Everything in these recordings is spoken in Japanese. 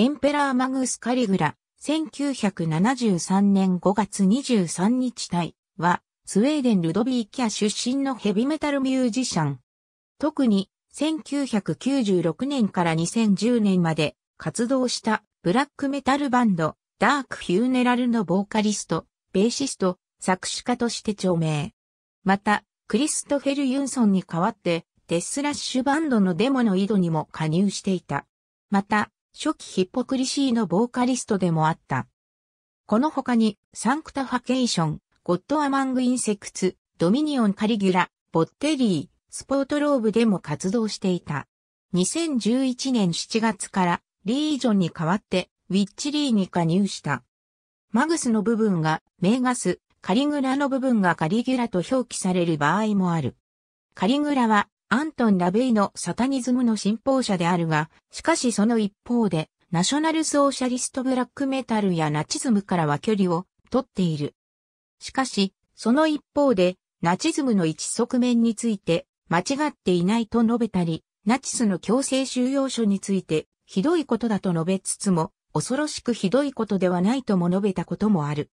エンペラーマグスカリグラ、1973年5月23日隊は、スウェーデンルドビーキャ出身のヘビメタルミュージシャン。特に、1996年から2010年まで活動したブラックメタルバンド、ダークフューネラルのボーカリスト、ベーシスト、作詞家として著名。また、クリストフェル・ユンソンに代わって、デスラッシュバンドのデモの井戸にも加入していた。また、初期ヒッポクリシーのボーカリストでもあった。この他に、サンクタファケーション、ゴッドアマングインセクツ、ドミニオンカリギュラ、ボッテリー、スポートローブでも活動していた。2011年7月からリージョンに代わってウィッチリーに加入した。マグスの部分がメーガス、カリグラの部分がカリギュラと表記される場合もある。カリグラはアントン・ラベイのサタニズムの信奉者であるが、しかしその一方で、ナショナルソーシャリストブラックメタルやナチズムからは距離を取っている。しかし、その一方で、ナチズムの一側面について、間違っていないと述べたり、ナチスの強制収容所について、ひどいことだと述べつつも、恐ろしくひどいことではないとも述べたこともある。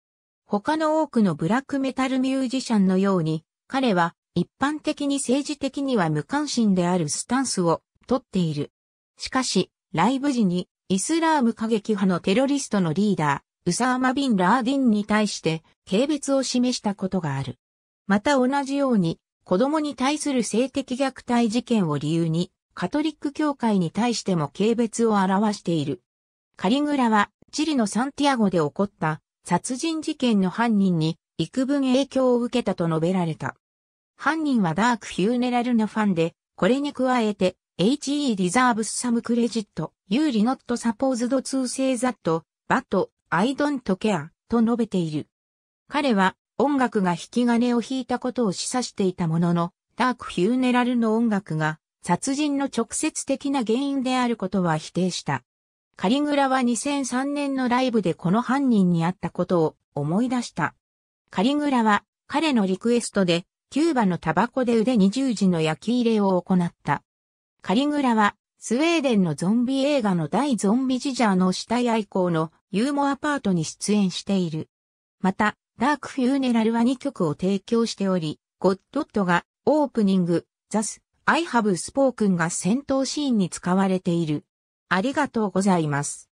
他の多くのブラックメタルミュージシャンのように、彼は一般的に政治的には無関心であるスタンスをとっている。しかし、ライブ時にイスラーム過激派のテロリストのリーダー、ウサーマ・ビン・ラーディンに対して軽蔑を示したことがある。また同じように、子供に対する性的虐待事件を理由に、カトリック教会に対しても軽蔑を表している。カリグラは、チリのサンティアゴで起こった殺人事件の犯人に幾分影響を受けたと述べられた。犯人はダークフューネラルのファンで、これに加えて、HE リザーブスサムクレジット、ユーリノットサポーズドツーセイザット、バット、アイドントケア、と述べている。彼は音楽が引き金を引いたことを示唆していたものの、ダークフューネラルの音楽が殺人の直接的な原因であることは否定した。カリグラは2003年のライブでこの犯人に会ったことを思い出した。カリグラは彼のリクエストでキューバのタバコで腕二十字の焼き入れを行った。カリグラは、スウェーデンのゾンビ映画の大ゾンビジジャーの死体愛好のユーモアパートに出演している。また、ダークフューネラルは2曲を提供しており、ゴッドットがオープニング、ザス、アイハブスポークンが戦闘シーンに使われている。ありがとうございます。